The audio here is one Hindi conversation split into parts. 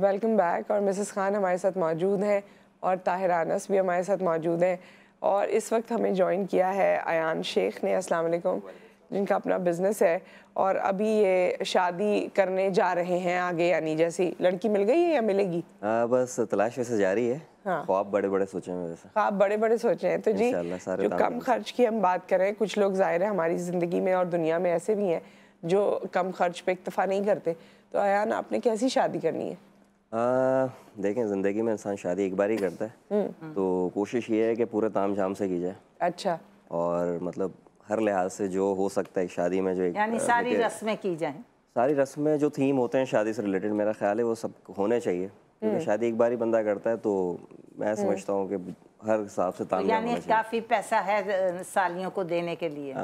वेलकम बैक और मिसेस खान हमारे साथ मौजूद हैं और ताहिर अनस भी हमारे साथ मौजूद हैं और इस वक्त हमें ज्वाइन किया है अयान शेख ने अस्सलाम वालेकुम जिनका अपना बिजनेस है और अभी ये शादी करने जा रहे हैं आगे यानी जैसी लड़की मिल गई है या मिलेगी आ, हाँ, बस तलाश वैसे जा रही है हाँ बड़े बड़े सोचे हैं वैसे बड़े बड़े सोचे हैं तो जी जो कम खर्च की हम बात करें कुछ लोग ज़ाहिर है हमारी ज़िंदगी में और दुनिया में ऐसे भी हैं जो कम खर्च पे इक्तफा नहीं करते तो अयान आपने कैसी शादी करनी है आ, देखें ज़िंदगी में इंसान शादी एक बार ही करता है हम्म। हम्म। तो कोशिश ये है कि पूरे ताम झाम से की जाए अच्छा और मतलब हर लिहाज से जो हो सकता है शादी में जो एक यानी सारी रस्में की जाए सारी रस्में जो थीम होते हैं शादी से रिलेटेड मेरा ख्याल है वो सब होने चाहिए क्योंकि हम्म। शादी एक बार ही बंदा करता है तो मैं समझता हूँ कि हर हिसाब से ताम यानी काफ़ी पैसा है सालियों को देने के लिए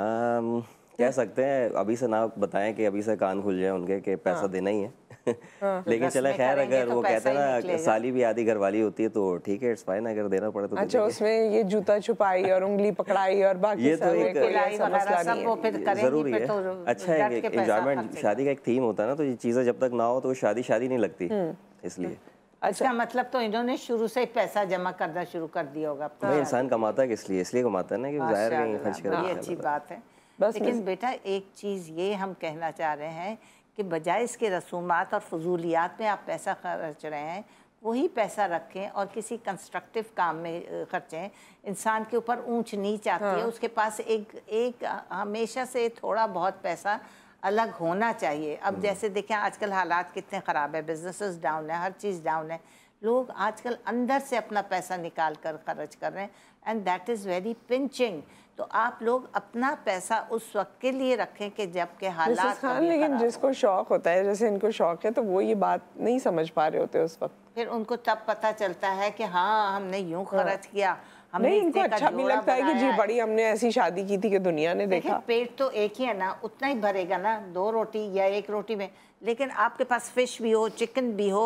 कह सकते हैं अभी से ना बताएं कि अभी से कान खुल जाए उनके कि पैसा हाँ। देना ही है हाँ। लेकिन चला खैर अगर तो वो कहते ना साली भी आधी घर वाली होती है तो ठीक है इट्स फाइन अगर देना पड़े तो, तो अच्छा उसमें ये जूता छुपाई और उंगली पकड़ाई और बाकी ये तो एक जरूरी है तो अच्छा है इंजॉयमेंट शादी का एक थीम होता है ना तो ये चीज़ें जब तक ना हो तो शादी शादी नहीं लगती हम्म। इसलिए अच्छा मतलब तो इन्होंने शुरू से पैसा जमा करना शुरू कर दिया होगा तो इंसान कमाता है इसलिए इसलिए कमाता है ना कि जाहिर है खर्च कर अच्छी बात है बस लेकिन बेटा एक चीज़ ये हम कहना चाह रहे हैं कि बजाय इसके रसूमात और फजूलियात में आप पैसा खर्च रहे हैं वही पैसा रखें और किसी कंस्ट्रक्टिव काम में खर्चें इंसान के ऊपर ऊंच नीच आती हाँ। है उसके पास एक एक हमेशा से थोड़ा बहुत पैसा अलग होना चाहिए अब हम्म। जैसे देखें आजकल हालात कितने ख़राब है बिजनेसेस डाउन है हर चीज़ डाउन है लोग आजकल अंदर से अपना पैसा निकाल कर खर्च कर रहे हैं and that is very pinching तो आप लोग अपना पैसा उस वक्त के लिए रखें कि जब के हालात लेकिन जिसको शौक होता है जैसे इनको शौक है तो वो ये बात नहीं समझ पा रहे होते उस वक्त फिर उनको तब पता चलता है कि हाँ हमने यूं हाँ। खर्च किया हमने नहीं, इनको अच्छा भी लगता है कि जी बड़ी हमने ऐसी शादी की थी कि दुनिया ने देखा पेट तो एक ही है ना उतना ही भरेगा ना दो रोटी या एक रोटी में लेकिन आपके पास फिश भी हो चिकन भी हो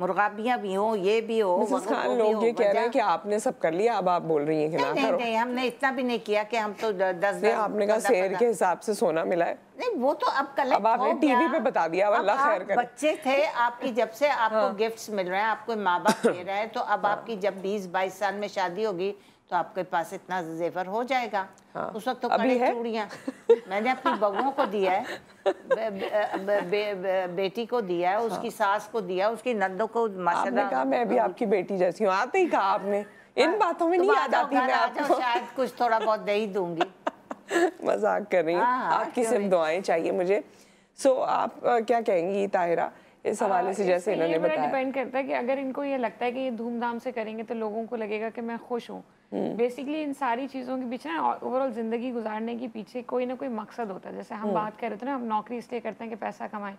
मुर्गाबियाँ भी हो ये भी हो खान लोग ये कह रहे हैं कि आपने सब कर लिया अब आप बोल रही हैं कि ना नहीं, करो नहीं हमने इतना भी नहीं किया कि हम तो दस नहीं आपने कहा शेर के हिसाब से सोना मिला है नहीं वो तो अब कल अब आपने टीवी पे बता दिया अल्लाह खैर करे बच्चे थे आपकी जब से आपको गिफ्ट्स हाँ। मिल रहे हैं आपको माँ बाप दे रहे हैं तो अब हाँ। आपकी जब बीस बाईस साल में शादी होगी तो आपके पास इतना जेवर हो जाएगा हाँ। उस वक्त तो अभी है चूड़ियाँ मैंने अपनी बहुओं को दिया है बे, बे, बे, बे, बेटी को दिया है उसकी हाँ। सास को दिया है उसकी नंदो को आपने कहा मैं भी आपकी बेटी जैसी हूँ आते ही कहा आपने हाँ। इन बातों में तो नहीं याद आती मैं आपको शायद कुछ थोड़ा बहुत दे ही दूंगी मजाक कर रही हूँ हाँ, हाँ, आपकी सिर्फ दुआएं चाहिए मुझे सो आप क्या कहेंगी ताहिरा इस हवाले से हाँ, जैसे इन्होंने बताया डिपेंड करता है कि अगर इनको ये लगता है कि ये धूमधाम से करेंगे तो लोगों को लगेगा कि मैं खुश हूँ बेसिकली हम्म। इन सारी चीज़ों के पीछे ना ओवरऑल ज़िंदगी गुजारने के पीछे कोई ना कोई मकसद होता है जैसे हम हम्म। बात कर रहे थे ना हम नौकरी इसलिए करते हैं कि पैसा कमाएं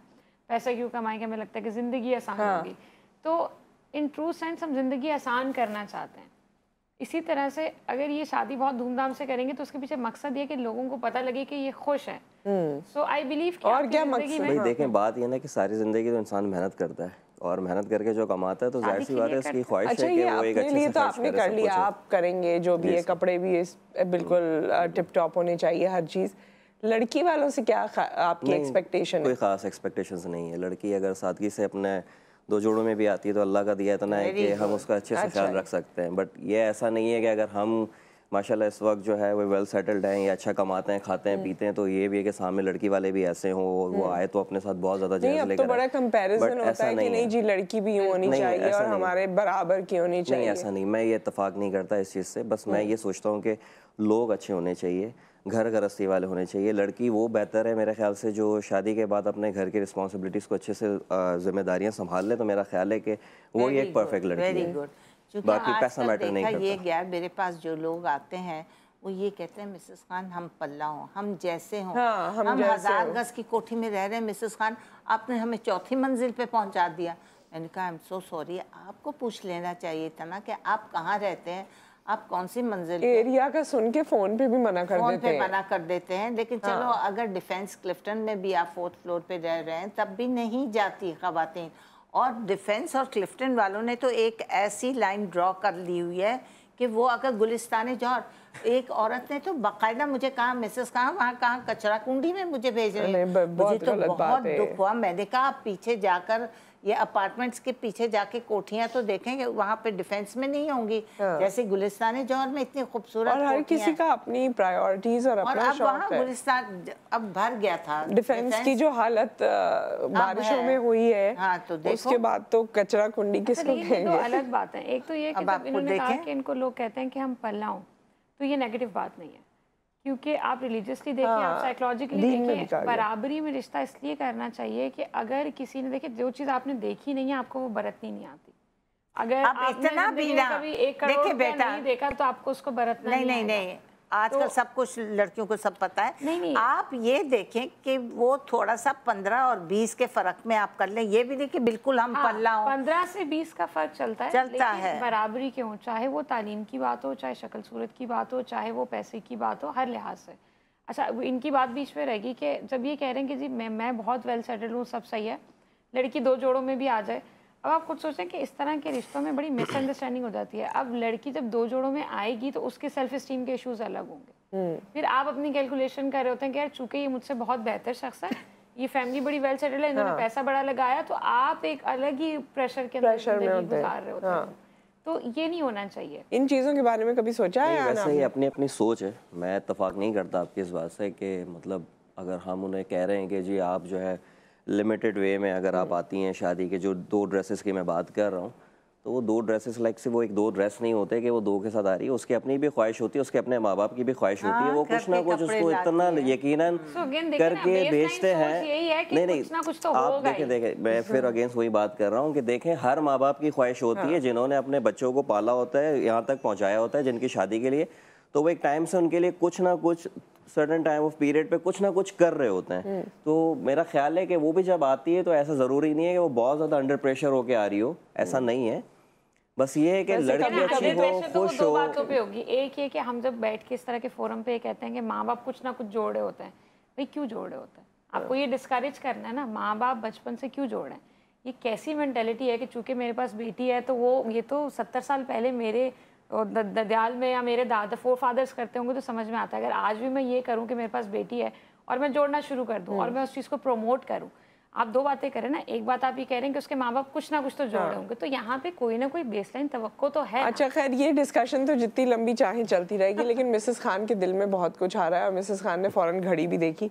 पैसा क्यों कमाएं कि हमें लगता है कि ज़िंदगी आसान हाँ। होगी तो इन ट्रू सेंस हम ज़िंदगी आसान करना चाहते हैं इसी तरह से अगर ये शादी बहुत धूमधाम से करेंगे तो उसके पीछे मकसद ये कि लोगों को पता लगे कि ये खुश हैं सो आई बिलीव और क्या मकसद भाई देखें बात ये ना कि सारी जिंदगी तो इंसान मेहनत करता है और मेहनत करके जो कमाता है तो जाहिर सी बात है उसकी ख्वाहिश अच्छा है कि वो एक अच्छे लिए तो आपने कर लिया आप करेंगे जो भी है कपड़े भी बिल्कुल टिप टॉप होने चाहिए हर चीज़ लड़की वालों से क्या आपकी एक्सपेक्टेशन कोई खास एक्सपेक्टेशंस नहीं है लड़की अगर सादगी से अपने दो जोड़ों में भी आती है तो अल्लाह का दिया इतना है तो कि हम उसका अच्छे से अच्छा ख्याल रख सकते हैं बट ये ऐसा नहीं है कि अगर हम माशाल्लाह इस वक्त जो है वो वेल सेटल्ड हैं या अच्छा कमाते हैं खाते हैं हम्म। पीते हैं तो ये भी है कि सामने लड़की वाले भी ऐसे हों वो हम्म। आए तो अपने साथ बहुत ज्यादा जहज तो लेकर तो बड़ा कंपैरिजन होता है कि नहीं जी लड़की भी होनी चाहिए और हमारे बराबर की होनी चाहिए ऐसा नहीं मैं ये इतफाक नहीं करता इस चीज़ से बस मैं हम्म। ये सोचता हूँ कि लोग अच्छे होने चाहिए घर गृहस्थी वाले होने चाहिए लड़की वो बेहतर है मेरे ख्याल से जो शादी के बाद अपने घर की रिस्पॉन्सिबिलिटीज़ को अच्छे से जिम्मेदारियाँ संभाल ले तो मेरा ख्याल है कि वो ही एक परफेक्ट लड़की है बाकी पैसा मैटर नहीं करता ये गैप मेरे पास जो लोग आते हैं वो ये कहते हैं मिसेस खान हम पल्ला हों हम जैसे हों हाँ, हम, हम हजार गज की कोठी में रह रहे हैं मिसेस खान आपने हमें चौथी मंजिल पे पहुंचा दिया मैंने कहा आई एम सो सॉरी आपको पूछ लेना चाहिए था ना कि आप कहाँ रहते हैं आप कौन सी मंजिल एरिया का सुन के फोन पे भी मना कर फोन देते पे हैं मना कर देते हैं लेकिन हाँ। चलो अगर डिफेंस क्लिफ्टन में भी आप फोर्थ फ्लोर पे रह रहे हैं तब भी नहीं जाती खातन और डिफेंस और क्लिफ्टन वालों ने तो एक ऐसी लाइन ड्रॉ कर ली हुई है कि वो अगर गुलिस्तान जौहर एक औरत ने तो बाकायदा मुझे कहा मिसेस कहा वहाँ कहा कचरा कुंडी में मुझे भेज रहे मुझे तो बहुत दुख हुआ मैंने कहा पीछे जाकर ये अपार्टमेंट्स के पीछे जाके कोठियां तो देखेंगे वहाँ पे डिफेंस में नहीं होंगी हाँ। जैसे गुलिस्तान जौहर में इतनी खूबसूरत और हर किसी का अपनी प्रायोरिटीज और, और अब वहाँ गुलिस्तान अब भर गया था डिफेंस की जो हालत बारिशों में हुई है हाँ तो उसके बाद तो कचरा कुंडी अच्छा, किसको अलग बात है एक तो ये इनको लोग कहते हैं कि हम पल्ला तो ये नेगेटिव बात नहीं है क्योंकि आप रिलीजियसली देखिए हाँ, आप साइकोलॉजिकली देखिए बराबरी में रिश्ता इसलिए करना चाहिए कि अगर किसी ने देखे जो चीज़ आपने देखी नहीं है आपको वो बरतनी नहीं आती अगर आप इतना भी ना कभी एक करोड़ बेटा नहीं देखा तो आपको उसको बरतना नहीं नहीं नहीं, नहीं आजकल तो, सब कुछ लड़कियों को सब पता है नहीं, नहीं। आप ये देखें कि वो थोड़ा सा पंद्रह और बीस के फर्क में आप कर लें ये भी नहीं कि बिल्कुल हम हाँ, पल्ला हो पंद्रह से बीस का फर्क चलता है चलता है बराबरी के हो चाहे वो तालीम की बात हो चाहे शक्ल सूरत की बात हो चाहे वो पैसे की बात हो हर लिहाज से अच्छा इनकी बात बीच में रहेगी कि जब ये कह रहे हैं कि जी मैं मैं बहुत वेल सेटल्ड हूँ सब सही है लड़की दो जोड़ों में भी आ जाए अब आप खुद सोचें कि इस तरह के रिश्तों में बड़ी मिसअंडरस्टैंडिंग हो जाती है अब लड़की जब दो जोड़ों में आएगी तो उसके सेल्फ स्टीम के इश्यूज अलग होंगे हम्म। फिर आप अपनी कैलकुलेशन कर रहे होते हैं कि यार चूंकि ये मुझसे बहुत बेहतर शख्स है ये फैमिली बड़ी वेल सेटल है इन्होंने हाँ। पैसा बड़ा लगाया तो आप एक अलग ही प्रेशर के अंदर गुजार रहे होते हाँ। हैं तो ये नहीं होना चाहिए इन चीज़ों के बारे में कभी सोचा है वैसे ही अपनी अपनी सोच है मैं इतफाक नहीं करता आपकी इस बात से कि मतलब अगर हम उन्हें कह रहे हैं कि जी आप जो है लिमिटेड वे में अगर आप आती हैं शादी के जो दो ड्रेसेस की मैं बात कर रहा हूँ तो वो दो ड्रेसेस लाइक से वो एक दो ड्रेस नहीं होते कि वो दो के साथ आ रही है उसकी अपनी भी ख्वाहिश होती है उसके अपने माँ बाप की भी ख्वाहिश होती है हाँ, वो कुछ ना कुछ उसको तो इतना यकीन करके बेचते हैं नहीं नहीं आप देखें देखें मैं फिर अगेंस्ट वही बात कर रहा हूँ कि देखें हर माँ बाप की ख्वाहिश होती है हाँ। जिन्होंने अपने बच्चों को पाला होता है यहाँ तक पहुँचाया होता है जिनकी शादी के लिए तो वो एक टाइम से उनके लिए कुछ ना कुछ सर्टन टाइम ऑफ पीरियड पे कुछ ना कुछ कर रहे होते हैं हम्म। तो मेरा ख्याल है कि वो भी जब आती है तो ऐसा ज़रूरी नहीं है कि वो बहुत ज़्यादा अंडर प्रेशर होके आ रही हो ऐसा हम्म। नहीं है बस ये है कि लड़की अच्छी हो तो खुश हो बातों पे होगी एक ये कि हम जब बैठ के इस तरह के फोरम पे कहते हैं कि माँ बाप कुछ ना कुछ जोड़े होते हैं भाई क्यों जोड़े होते हैं हाँ। आपको ये डिस्करेज करना है ना माँ बाप बचपन से क्यों जोड़े हैं ये कैसी मैंटेलिटी है कि चूंकि मेरे पास बेटी है तो वो ये तो सत्तर साल पहले मेरे और ददयाल में या मेरे दादा फोर फादर्स करते होंगे तो समझ में आता है अगर आज भी मैं ये करूँ कि मेरे पास बेटी है और मैं जोड़ना शुरू कर दूँ और हम्म। मैं उस चीज़ को प्रमोट करूँ आप दो बातें करें ना एक बात आप ये कह रहे हैं कि उसके माँ बाप कुछ ना कुछ तो जोड़े रहे हाँ। होंगे तो यहाँ पे कोई ना कोई बेसलाइन तो तो है अच्छा खैर ये डिस्कशन तो जितनी लंबी चाहे चलती रहेगी लेकिन मिसेस खान के दिल में बहुत कुछ आ रहा है और मिसेस खान ने फौरन घड़ी भी देखी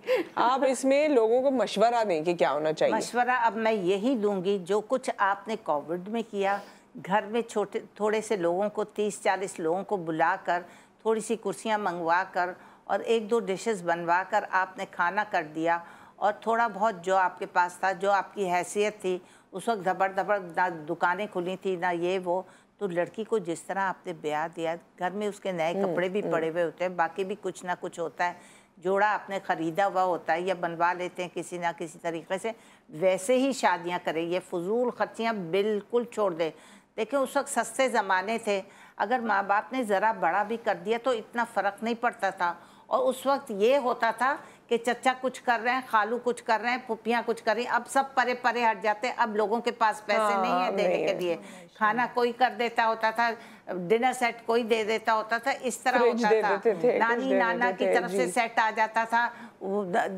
आप इसमें लोगों को मशवरा दें कि क्या होना चाहिए मशवरा अब मैं यही दूंगी जो कुछ आपने कोविड में किया घर में छोटे थोड़े से लोगों को तीस चालीस लोगों को बुला कर थोड़ी सी कुर्सियाँ मंगवा कर और एक दो डिशेस बनवा कर आपने खाना कर दिया और थोड़ा बहुत जो आपके पास था जो आपकी हैसियत थी उस वक्त धबड़ धबड़ ना दुकानें खुली थी ना ये वो तो लड़की को जिस तरह आपने ब्याह दिया घर में उसके नए हम्म, कपड़े भी हम्म। पड़े हुए होते हैं बाकी भी कुछ ना कुछ होता है जोड़ा आपने ख़रीदा हुआ होता है या बनवा लेते हैं किसी ना किसी तरीके से वैसे ही शादियां करें ये फजूल खर्चियाँ बिल्कुल छोड़ दें देखें उस वक्त सस्ते ज़माने थे अगर माँ बाप ने ज़रा बड़ा भी कर दिया तो इतना फ़र्क नहीं पड़ता था और उस वक्त ये होता था कि चचा कुछ कर रहे हैं खालू कुछ कर रहे हैं पुपियाँ कुछ कर रही हैं अब सब परे परे हट जाते हैं अब लोगों के पास पैसे हाँ, हाँ, नहीं है देने के लिए खाना कोई कर देता होता था डिनर सेट कोई दे देता होता था इस तरह होता था नानी नाना की तरफ से सेट आ जाता था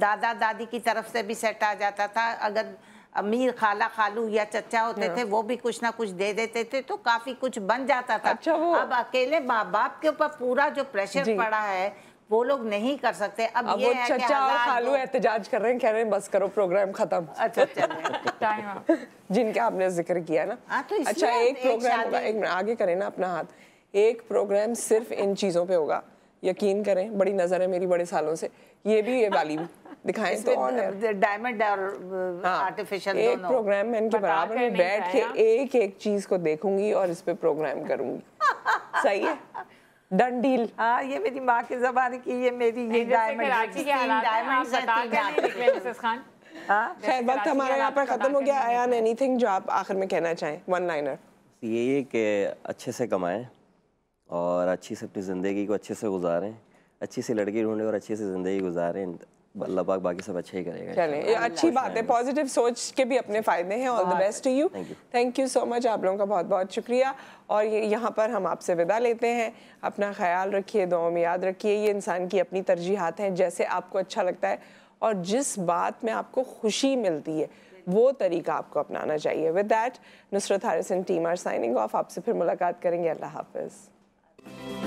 दादा दादी की तरफ से भी सेट आ जाता था अगर अमीर खाला खालू या चचा होते थे वो भी कुछ ना कुछ दे देते थे तो काफी कुछ बन जाता था अच्छा वो... अब अकेले माँ बाप के ऊपर पूरा जो प्रेशर पड़ा है वो लोग नहीं कर सकते अब, अब ये है चचा और खालू एहतजाज कर रहे हैं कह रहे हैं बस करो प्रोग्राम खत्म अच्छा, अच्छा। जिनके आपने जिक्र किया ना हाँ, तो अच्छा एक प्रोग्राम आगे करें ना अपना हाथ एक प्रोग्राम सिर्फ इन चीजों पे होगा यकीन करें बड़ी नजर है मेरी बड़े सालों से ये भी ये वाली भी दिखाएं तो डायमंड और हाँ, आर्टिफिशियल दोनों एक प्रोग्राम में इनके बराबर में बैठ के एक एक चीज को देखूंगी और इस पे प्रोग्राम करूंगी सही है डन डील हाँ ये मेरी माँ की जबान की ये मेरी ये डायमंड हाँ? खैर वक्त हमारे यहाँ पर तो खत्म हो गया आयान एनीथिंग जो आप आखिर में कहना चाहें वन लाइनर ये है कि अच्छे से कमाएं और अच्छी से अपनी ज़िंदगी को अच्छे से गुजारें अच्छी सी लड़की ढूंढें और अच्छी से ज़िंदगी गुजारें अल्लाह पाक बाकी सब अच्छा ही करेगा चले ये अच्छी बात है पॉजिटिव सोच के भी अपने फ़ायदे हैं all the best to you thank you so much आप लोगों का बहुत बहुत शुक्रिया और ये यहाँ पर हम आपसे विदा लेते हैं अपना ख्याल रखिए दो में याद रखिए ये इंसान की अपनी तरजीहत हैं जैसे आपको अच्छा लगता है और जिस बात में आपको खुशी मिलती है वो तरीका आपको अपनाना चाहिए with that Nusrat Haris team are signing off आपसे फिर मुलाकात करेंगे अल्लाह हाफिज़